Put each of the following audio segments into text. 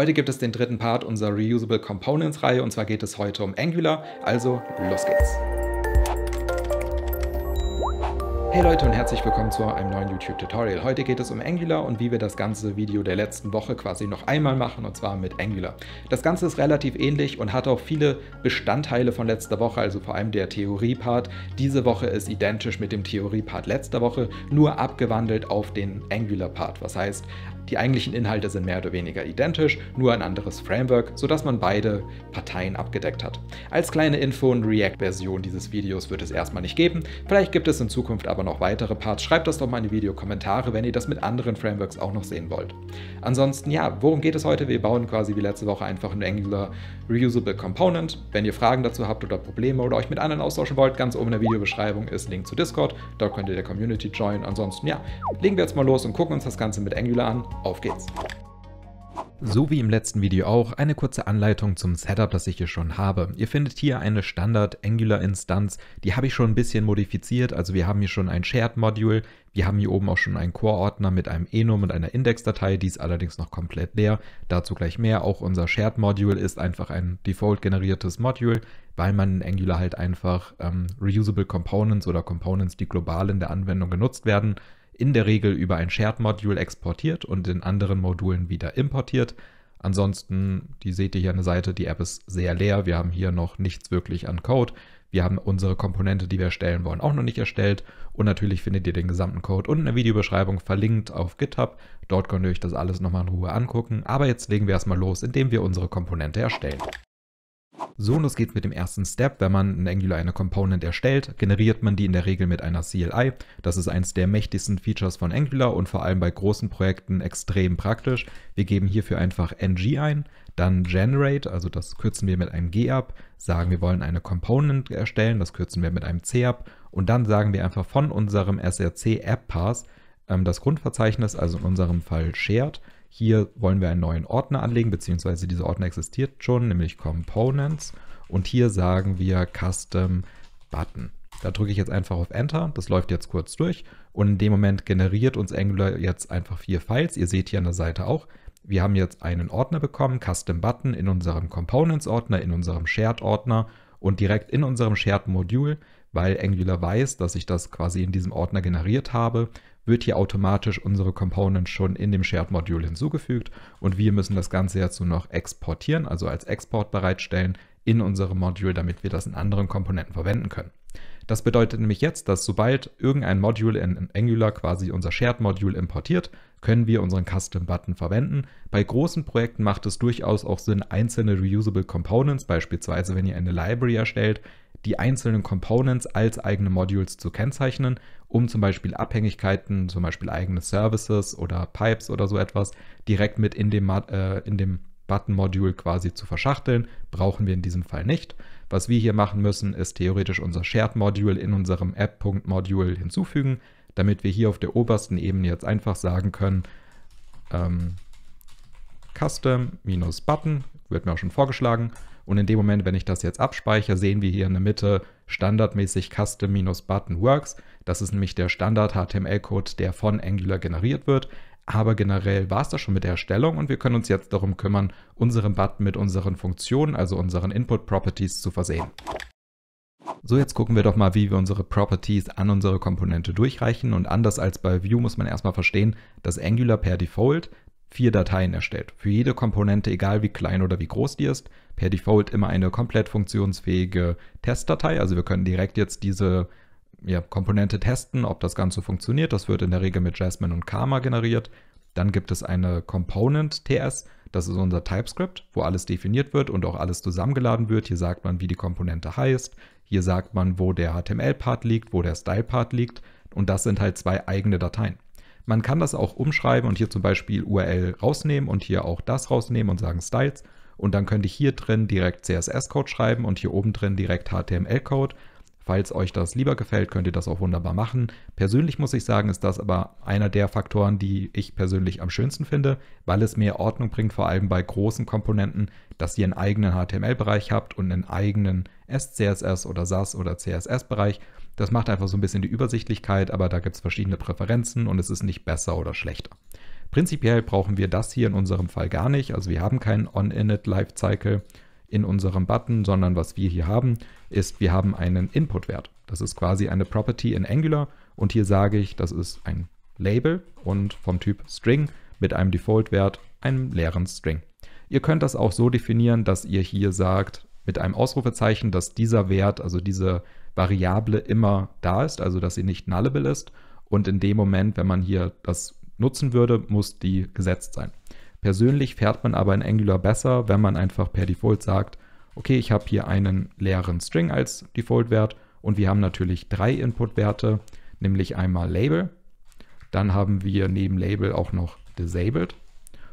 Heute gibt es den dritten Part unserer Reusable Components Reihe und zwar geht es heute um Angular, also los geht's. Hey Leute und herzlich willkommen zu einem neuen YouTube-Tutorial. Heute geht es um Angular und wie wir das ganze Video der letzten Woche quasi noch einmal machen und zwar mit Angular. Das Ganze ist relativ ähnlich und hat auch viele Bestandteile von letzter Woche, also vor allem der Theorie-Part. Diese Woche ist identisch mit dem Theorie-Part letzter Woche, nur abgewandelt auf den Angular-Part. Was heißt, die eigentlichen Inhalte sind mehr oder weniger identisch, nur ein anderes Framework, sodass man beide Parteien abgedeckt hat. Als kleine Info und React-Version dieses Videos wird es erstmal nicht geben, vielleicht gibt es in Zukunft aber noch weitere Parts. Schreibt das doch mal in die Videokommentare, wenn ihr das mit anderen Frameworks auch noch sehen wollt. Ansonsten ja, worum geht es heute? Wir bauen quasi wie letzte Woche einfach ein Angular Reusable Component. Wenn ihr Fragen dazu habt oder Probleme oder euch mit anderen austauschen wollt, ganz oben in der Videobeschreibung ist ein Link zu Discord, dort könnt ihr der Community joinen. Ansonsten ja, legen wir jetzt mal los und gucken uns das Ganze mit Angular an. Auf geht's! So wie im letzten Video auch, eine kurze Anleitung zum Setup, das ich hier schon habe. Ihr findet hier eine Standard Angular Instanz, die habe ich schon ein bisschen modifiziert, also wir haben hier schon ein Shared Module, wir haben hier oben auch schon einen Core-Ordner mit einem Enum und einer Index-Datei, die ist allerdings noch komplett leer, dazu gleich mehr. Auch unser Shared Module ist einfach ein default generiertes Module, weil man in Angular halt einfach ähm, reusable Components oder Components, die global in der Anwendung genutzt werden, in der Regel über ein Shared Module exportiert und in anderen Modulen wieder importiert. Ansonsten, die seht ihr hier an der Seite, die App ist sehr leer. Wir haben hier noch nichts wirklich an Code. Wir haben unsere Komponente, die wir erstellen wollen, auch noch nicht erstellt. Und natürlich findet ihr den gesamten Code unten in der Videobeschreibung verlinkt auf GitHub. Dort könnt ihr euch das alles nochmal in Ruhe angucken. Aber jetzt legen wir erstmal los, indem wir unsere Komponente erstellen. So und Sonos geht mit dem ersten Step, wenn man in Angular eine Component erstellt, generiert man die in der Regel mit einer CLI. Das ist eines der mächtigsten Features von Angular und vor allem bei großen Projekten extrem praktisch. Wir geben hierfür einfach ng ein, dann generate, also das kürzen wir mit einem g ab, sagen wir wollen eine Component erstellen, das kürzen wir mit einem c ab und dann sagen wir einfach von unserem src app pass ähm, das Grundverzeichnis, also in unserem Fall shared, hier wollen wir einen neuen Ordner anlegen, beziehungsweise dieser Ordner existiert schon, nämlich Components. Und hier sagen wir Custom Button. Da drücke ich jetzt einfach auf Enter, das läuft jetzt kurz durch und in dem Moment generiert uns Angular jetzt einfach vier Files. Ihr seht hier an der Seite auch, wir haben jetzt einen Ordner bekommen, Custom Button in unserem Components Ordner, in unserem Shared Ordner und direkt in unserem Shared Modul, weil Angular weiß, dass ich das quasi in diesem Ordner generiert habe, wird hier automatisch unsere Component schon in dem Shared Module hinzugefügt und wir müssen das Ganze jetzt nur noch exportieren, also als Export bereitstellen in unserem Module, damit wir das in anderen Komponenten verwenden können. Das bedeutet nämlich jetzt, dass sobald irgendein Module in Angular quasi unser Shared Module importiert, können wir unseren Custom Button verwenden. Bei großen Projekten macht es durchaus auch Sinn, einzelne reusable Components, beispielsweise wenn ihr eine Library erstellt, die einzelnen Components als eigene Modules zu kennzeichnen, um zum Beispiel Abhängigkeiten, zum Beispiel eigene Services oder Pipes oder so etwas direkt mit in dem, äh, dem Button-Module quasi zu verschachteln, brauchen wir in diesem Fall nicht. Was wir hier machen müssen, ist theoretisch unser Shared-Module in unserem App.Module hinzufügen, damit wir hier auf der obersten Ebene jetzt einfach sagen können, ähm, Custom-Button, wird mir auch schon vorgeschlagen, und in dem Moment, wenn ich das jetzt abspeichere, sehen wir hier in der Mitte standardmäßig Custom-Button Works. Das ist nämlich der Standard-HTML-Code, der von Angular generiert wird. Aber generell war es das schon mit der Erstellung und wir können uns jetzt darum kümmern, unseren Button mit unseren Funktionen, also unseren Input-Properties, zu versehen. So, jetzt gucken wir doch mal, wie wir unsere Properties an unsere Komponente durchreichen. Und anders als bei View muss man erstmal verstehen, dass Angular per Default vier Dateien erstellt. Für jede Komponente, egal wie klein oder wie groß die ist, per Default immer eine komplett funktionsfähige Testdatei. Also wir können direkt jetzt diese ja, Komponente testen, ob das Ganze funktioniert. Das wird in der Regel mit Jasmine und Karma generiert. Dann gibt es eine Component TS, das ist unser TypeScript, wo alles definiert wird und auch alles zusammengeladen wird. Hier sagt man, wie die Komponente heißt. Hier sagt man, wo der HTML-Part liegt, wo der Style-Part liegt. Und das sind halt zwei eigene Dateien. Man kann das auch umschreiben und hier zum Beispiel URL rausnehmen und hier auch das rausnehmen und sagen Styles. Und dann könnte ich hier drin direkt CSS-Code schreiben und hier oben drin direkt HTML-Code. Falls euch das lieber gefällt, könnt ihr das auch wunderbar machen. Persönlich muss ich sagen, ist das aber einer der Faktoren, die ich persönlich am schönsten finde, weil es mehr Ordnung bringt, vor allem bei großen Komponenten, dass ihr einen eigenen HTML-Bereich habt und einen eigenen SCSS oder SAS oder CSS-Bereich das macht einfach so ein bisschen die Übersichtlichkeit, aber da gibt es verschiedene Präferenzen und es ist nicht besser oder schlechter. Prinzipiell brauchen wir das hier in unserem Fall gar nicht. Also wir haben keinen On-Init-Lifecycle in unserem Button, sondern was wir hier haben, ist, wir haben einen Input-Wert. Das ist quasi eine Property in Angular und hier sage ich, das ist ein Label und vom Typ String mit einem Default-Wert, einem leeren String. Ihr könnt das auch so definieren, dass ihr hier sagt, mit einem Ausrufezeichen, dass dieser Wert, also diese Variable immer da ist, also dass sie nicht nullable ist. Und in dem Moment, wenn man hier das nutzen würde, muss die gesetzt sein. Persönlich fährt man aber in Angular besser, wenn man einfach per Default sagt, okay, ich habe hier einen leeren String als Default-Wert und wir haben natürlich drei Input-Werte, nämlich einmal Label, dann haben wir neben Label auch noch Disabled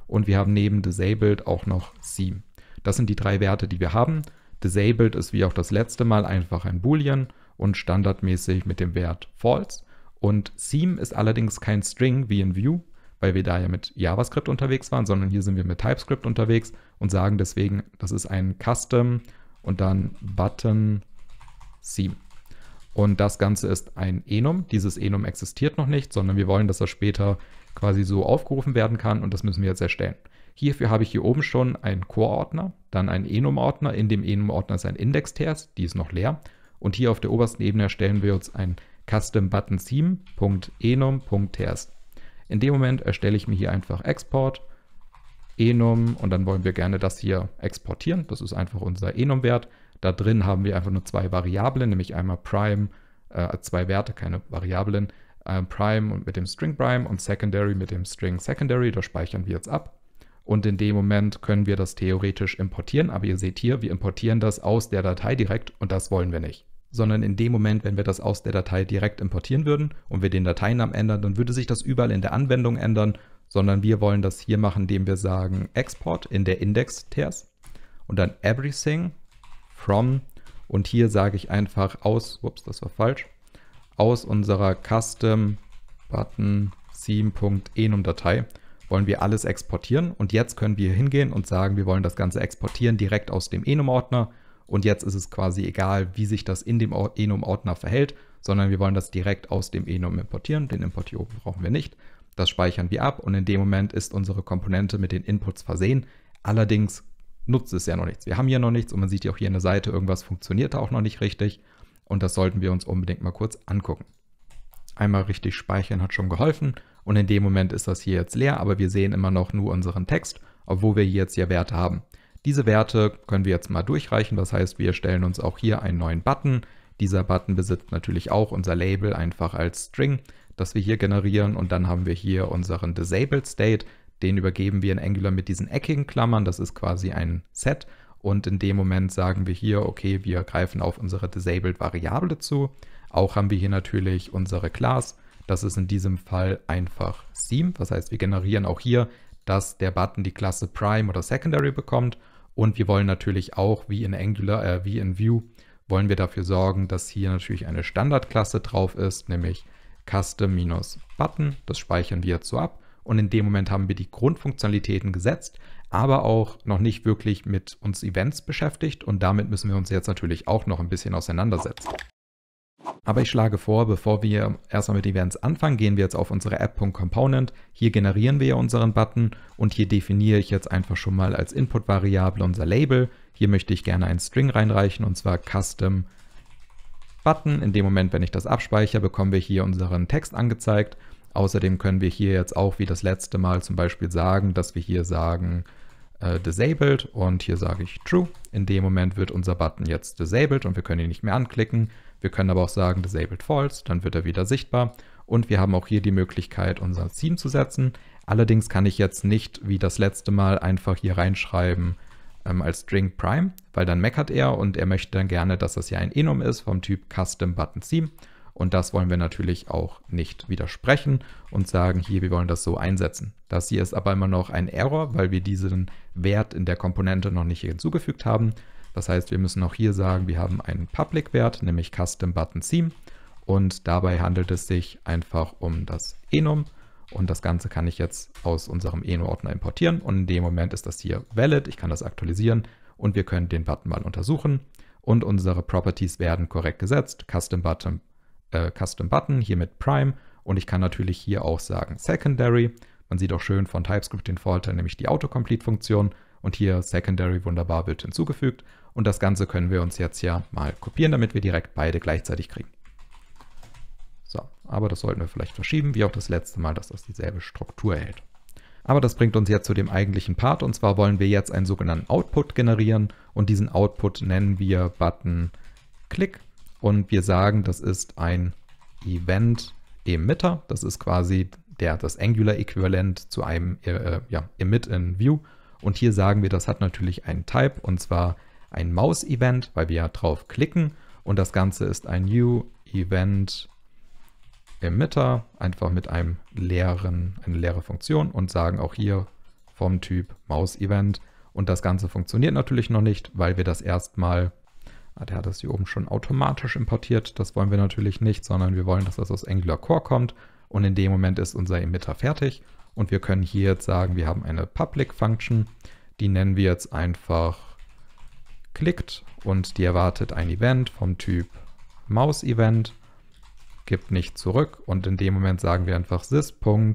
und wir haben neben Disabled auch noch Seam. Das sind die drei Werte, die wir haben Disabled ist wie auch das letzte Mal einfach ein Boolean und standardmäßig mit dem Wert false. Und Seam ist allerdings kein String wie in View, weil wir da ja mit JavaScript unterwegs waren, sondern hier sind wir mit TypeScript unterwegs und sagen deswegen, das ist ein Custom und dann Button Seam. Und das Ganze ist ein Enum. Dieses Enum existiert noch nicht, sondern wir wollen, dass das später quasi so aufgerufen werden kann und das müssen wir jetzt erstellen. Hierfür habe ich hier oben schon einen Core-Ordner, dann einen Enum-Ordner. In dem Enum-Ordner ist ein Index-Ters, die ist noch leer. Und hier auf der obersten Ebene erstellen wir uns ein custom-button-theme.enum.ters. In dem Moment erstelle ich mir hier einfach Export, Enum und dann wollen wir gerne das hier exportieren. Das ist einfach unser Enum-Wert. Da drin haben wir einfach nur zwei Variablen, nämlich einmal Prime, äh, zwei Werte, keine Variablen, äh, Prime mit dem String Prime und Secondary mit dem String Secondary. Das speichern wir jetzt ab und in dem Moment können wir das theoretisch importieren, aber ihr seht hier, wir importieren das aus der Datei direkt und das wollen wir nicht. Sondern in dem Moment, wenn wir das aus der Datei direkt importieren würden und wir den Dateinamen ändern, dann würde sich das überall in der Anwendung ändern, sondern wir wollen das hier machen, indem wir sagen Export in der Index-Ters und dann Everything from und hier sage ich einfach aus, ups, das war falsch, aus unserer Custom Button Theme.enum-Datei wollen wir alles exportieren und jetzt können wir hingehen und sagen, wir wollen das Ganze exportieren direkt aus dem Enum-Ordner und jetzt ist es quasi egal, wie sich das in dem Enum-Ordner verhält, sondern wir wollen das direkt aus dem Enum importieren, den Import hier oben brauchen wir nicht. Das speichern wir ab und in dem Moment ist unsere Komponente mit den Inputs versehen. Allerdings nutzt es ja noch nichts. Wir haben hier noch nichts und man sieht ja auch hier eine Seite, irgendwas funktioniert auch noch nicht richtig und das sollten wir uns unbedingt mal kurz angucken. Einmal richtig speichern hat schon geholfen und in dem Moment ist das hier jetzt leer, aber wir sehen immer noch nur unseren Text, obwohl wir hier jetzt hier Werte haben. Diese Werte können wir jetzt mal durchreichen. Das heißt, wir stellen uns auch hier einen neuen Button. Dieser Button besitzt natürlich auch unser Label einfach als String, das wir hier generieren. Und dann haben wir hier unseren Disabled State. Den übergeben wir in Angular mit diesen eckigen Klammern. Das ist quasi ein Set. Und in dem Moment sagen wir hier, okay, wir greifen auf unsere Disabled Variable zu. Auch haben wir hier natürlich unsere Class das ist in diesem Fall einfach Theme. Das heißt, wir generieren auch hier, dass der Button die Klasse Prime oder Secondary bekommt. Und wir wollen natürlich auch, wie in Angular, äh, wie in Vue, wollen wir dafür sorgen, dass hier natürlich eine Standardklasse drauf ist, nämlich Custom-Button. Das speichern wir jetzt so ab. Und in dem Moment haben wir die Grundfunktionalitäten gesetzt, aber auch noch nicht wirklich mit uns Events beschäftigt. Und damit müssen wir uns jetzt natürlich auch noch ein bisschen auseinandersetzen. Aber ich schlage vor, bevor wir erstmal mit Events anfangen, gehen wir jetzt auf unsere App.Component. Hier generieren wir ja unseren Button und hier definiere ich jetzt einfach schon mal als Input-Variable unser Label. Hier möchte ich gerne einen String reinreichen und zwar Custom Button. In dem Moment, wenn ich das abspeichere, bekommen wir hier unseren Text angezeigt. Außerdem können wir hier jetzt auch wie das letzte Mal zum Beispiel sagen, dass wir hier sagen, äh, disabled und hier sage ich true. In dem Moment wird unser Button jetzt disabled und wir können ihn nicht mehr anklicken. Wir können aber auch sagen disabled false, dann wird er wieder sichtbar. Und wir haben auch hier die Möglichkeit, unser Theme zu setzen. Allerdings kann ich jetzt nicht wie das letzte Mal einfach hier reinschreiben ähm, als String Prime, weil dann meckert er und er möchte dann gerne, dass das ja ein Enum ist vom Typ Custom Button Theme. Und das wollen wir natürlich auch nicht widersprechen und sagen, hier, wir wollen das so einsetzen. Das hier ist aber immer noch ein Error, weil wir diesen Wert in der Komponente noch nicht hinzugefügt haben. Das heißt, wir müssen auch hier sagen, wir haben einen Public-Wert, nämlich Custom Button Theme. Und dabei handelt es sich einfach um das Enum. Und das Ganze kann ich jetzt aus unserem Enum-Ordner importieren. Und in dem Moment ist das hier valid. Ich kann das aktualisieren und wir können den Button mal untersuchen. Und unsere Properties werden korrekt gesetzt. Custom Button äh, Custom Button, hier mit Prime und ich kann natürlich hier auch sagen Secondary. Man sieht auch schön von TypeScript den Vorteil, nämlich die Autocomplete-Funktion und hier Secondary wunderbar wird hinzugefügt. Und das Ganze können wir uns jetzt ja mal kopieren, damit wir direkt beide gleichzeitig kriegen. So, aber das sollten wir vielleicht verschieben, wie auch das letzte Mal, dass das dieselbe Struktur erhält. Aber das bringt uns jetzt zu dem eigentlichen Part und zwar wollen wir jetzt einen sogenannten Output generieren und diesen Output nennen wir Button Click und wir sagen, das ist ein Event-Emitter. Das ist quasi der, das Angular-Äquivalent zu einem äh, äh ja, Emit in View. Und hier sagen wir, das hat natürlich einen Type und zwar ein Maus-Event, weil wir ja drauf klicken. Und das Ganze ist ein New Event Emitter, einfach mit einem leeren, eine leere Funktion und sagen auch hier vom Typ Maus Event. Und das Ganze funktioniert natürlich noch nicht, weil wir das erstmal Ah, der hat das hier oben schon automatisch importiert. Das wollen wir natürlich nicht, sondern wir wollen, dass das aus Angular Core kommt. Und in dem Moment ist unser Emitter fertig. Und wir können hier jetzt sagen, wir haben eine Public Function. Die nennen wir jetzt einfach klickt und die erwartet ein Event vom Typ Maus-Event, gibt nicht zurück und in dem Moment sagen wir einfach sys.button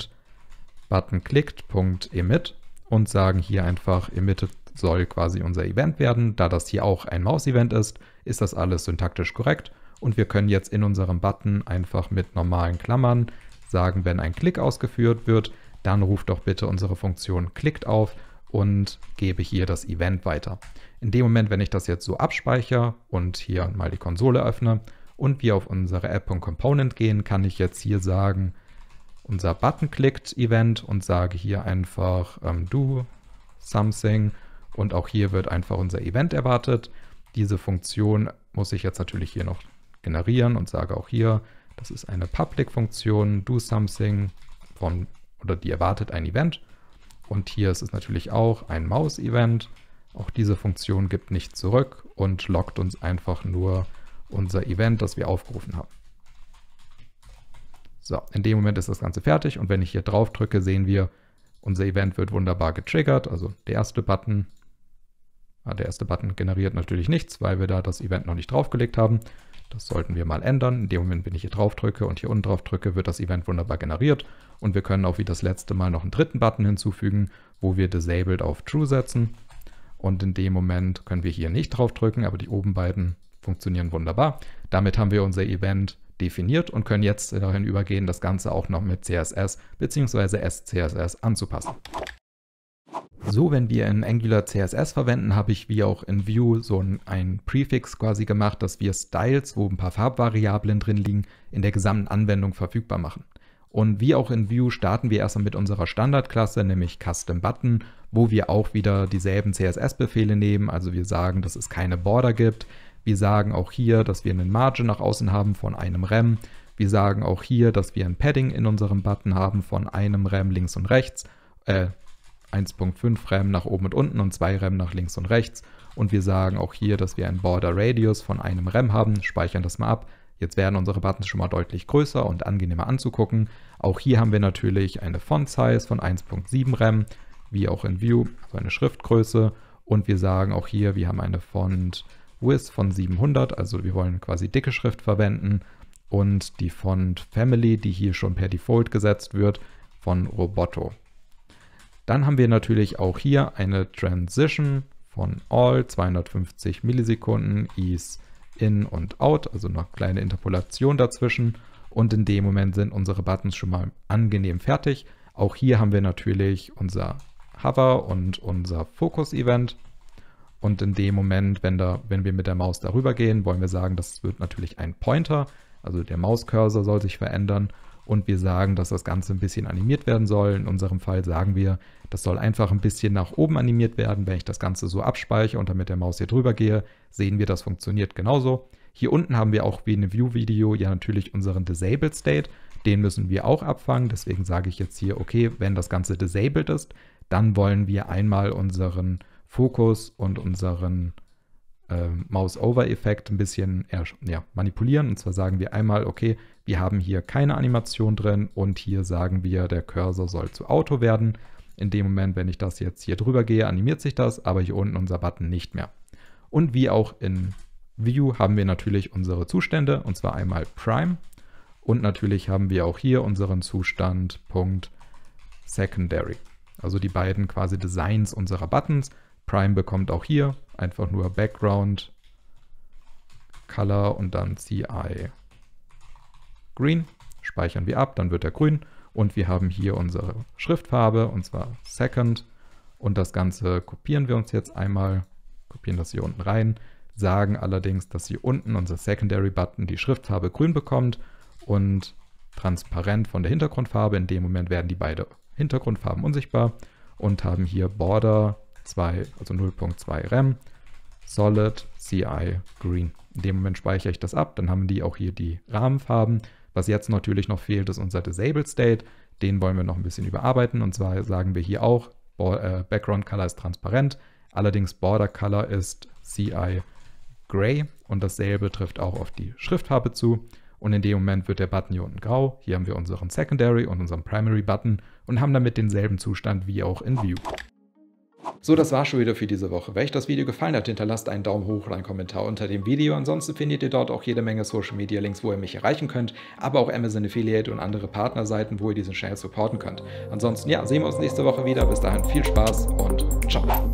und sagen hier einfach emittet soll quasi unser Event werden. Da das hier auch ein Maus-Event ist, ist das alles syntaktisch korrekt. Und wir können jetzt in unserem Button einfach mit normalen Klammern sagen, wenn ein Klick ausgeführt wird, dann ruft doch bitte unsere Funktion klickt auf und gebe hier das Event weiter. In dem Moment, wenn ich das jetzt so abspeichere und hier mal die Konsole öffne und wir auf unsere App.Component gehen, kann ich jetzt hier sagen, unser Button klickt Event und sage hier einfach ähm, do something und auch hier wird einfach unser Event erwartet. Diese Funktion muss ich jetzt natürlich hier noch generieren und sage auch hier, das ist eine Public-Funktion, do something von, oder die erwartet ein Event. Und hier ist es natürlich auch ein Maus-Event. Auch diese Funktion gibt nicht zurück und lockt uns einfach nur unser Event, das wir aufgerufen haben. So, in dem Moment ist das Ganze fertig und wenn ich hier drauf drücke, sehen wir, unser Event wird wunderbar getriggert, also der erste Button, der erste Button generiert natürlich nichts, weil wir da das Event noch nicht draufgelegt haben. Das sollten wir mal ändern. In dem Moment, wenn ich hier drauf drücke und hier unten drauf drücke, wird das Event wunderbar generiert. Und wir können auch wie das letzte Mal noch einen dritten Button hinzufügen, wo wir Disabled auf True setzen. Und in dem Moment können wir hier nicht drauf drücken, aber die oben beiden funktionieren wunderbar. Damit haben wir unser Event definiert und können jetzt dahin übergehen, das Ganze auch noch mit CSS bzw. SCSS anzupassen. So, wenn wir in Angular CSS verwenden, habe ich wie auch in Vue so ein, ein Prefix quasi gemacht, dass wir Styles, wo ein paar Farbvariablen drin liegen, in der gesamten Anwendung verfügbar machen. Und wie auch in Vue starten wir erstmal mit unserer Standardklasse, nämlich Custom Button, wo wir auch wieder dieselben CSS-Befehle nehmen. Also wir sagen, dass es keine Border gibt. Wir sagen auch hier, dass wir einen Margin nach außen haben von einem Rem. Wir sagen auch hier, dass wir ein Padding in unserem Button haben von einem Rem links und rechts. Äh, 1.5 REM nach oben und unten und 2 REM nach links und rechts. Und wir sagen auch hier, dass wir einen Border Radius von einem REM haben, speichern das mal ab. Jetzt werden unsere Buttons schon mal deutlich größer und angenehmer anzugucken. Auch hier haben wir natürlich eine Font Size von 1.7 REM, wie auch in View, also eine Schriftgröße. Und wir sagen auch hier, wir haben eine Font Width von 700, also wir wollen quasi dicke Schrift verwenden. Und die Font Family, die hier schon per Default gesetzt wird, von Roboto. Dann haben wir natürlich auch hier eine Transition von All, 250 Millisekunden, Ease in und out, also noch kleine Interpolation dazwischen. Und in dem Moment sind unsere Buttons schon mal angenehm fertig. Auch hier haben wir natürlich unser Hover und unser Fokus-Event. Und in dem Moment, wenn, da, wenn wir mit der Maus darüber gehen, wollen wir sagen, das wird natürlich ein Pointer. Also der Mauscursor soll sich verändern und wir sagen, dass das Ganze ein bisschen animiert werden soll. In unserem Fall sagen wir, das soll einfach ein bisschen nach oben animiert werden. Wenn ich das Ganze so abspeichere und dann mit der Maus hier drüber gehe, sehen wir, das funktioniert genauso. Hier unten haben wir auch wie in einem View-Video ja natürlich unseren Disabled State. Den müssen wir auch abfangen. Deswegen sage ich jetzt hier, okay, wenn das Ganze disabled ist, dann wollen wir einmal unseren Fokus und unseren äh, Mouse-Over-Effekt ein bisschen ja, manipulieren. Und zwar sagen wir einmal, okay, wir haben hier keine Animation drin und hier sagen wir, der Cursor soll zu Auto werden. In dem Moment, wenn ich das jetzt hier drüber gehe, animiert sich das, aber hier unten unser Button nicht mehr. Und wie auch in View haben wir natürlich unsere Zustände, und zwar einmal Prime. Und natürlich haben wir auch hier unseren Zustand Punkt Secondary. Also die beiden quasi Designs unserer Buttons. Prime bekommt auch hier einfach nur Background, Color und dann CI green, speichern wir ab, dann wird er grün und wir haben hier unsere Schriftfarbe und zwar second und das Ganze kopieren wir uns jetzt einmal, kopieren das hier unten rein, sagen allerdings, dass hier unten unser Secondary Button die Schriftfarbe grün bekommt und transparent von der Hintergrundfarbe. In dem Moment werden die beiden Hintergrundfarben unsichtbar und haben hier Border 2, also 0.2 rem, Solid, CI, Green. In dem Moment speichere ich das ab, dann haben die auch hier die Rahmenfarben was jetzt natürlich noch fehlt, ist unser Disabled State. Den wollen wir noch ein bisschen überarbeiten. Und zwar sagen wir hier auch, äh, Background Color ist transparent. Allerdings Border Color ist CI Gray. Und dasselbe trifft auch auf die Schriftfarbe zu. Und in dem Moment wird der Button hier unten grau. Hier haben wir unseren Secondary und unseren Primary Button und haben damit denselben Zustand wie auch in View. So, das war schon wieder für diese Woche. Wenn euch das Video gefallen hat, hinterlasst einen Daumen hoch oder einen Kommentar unter dem Video. Ansonsten findet ihr dort auch jede Menge Social Media Links, wo ihr mich erreichen könnt, aber auch Amazon Affiliate und andere Partnerseiten, wo ihr diesen Channel supporten könnt. Ansonsten, ja, sehen wir uns nächste Woche wieder. Bis dahin viel Spaß und ciao.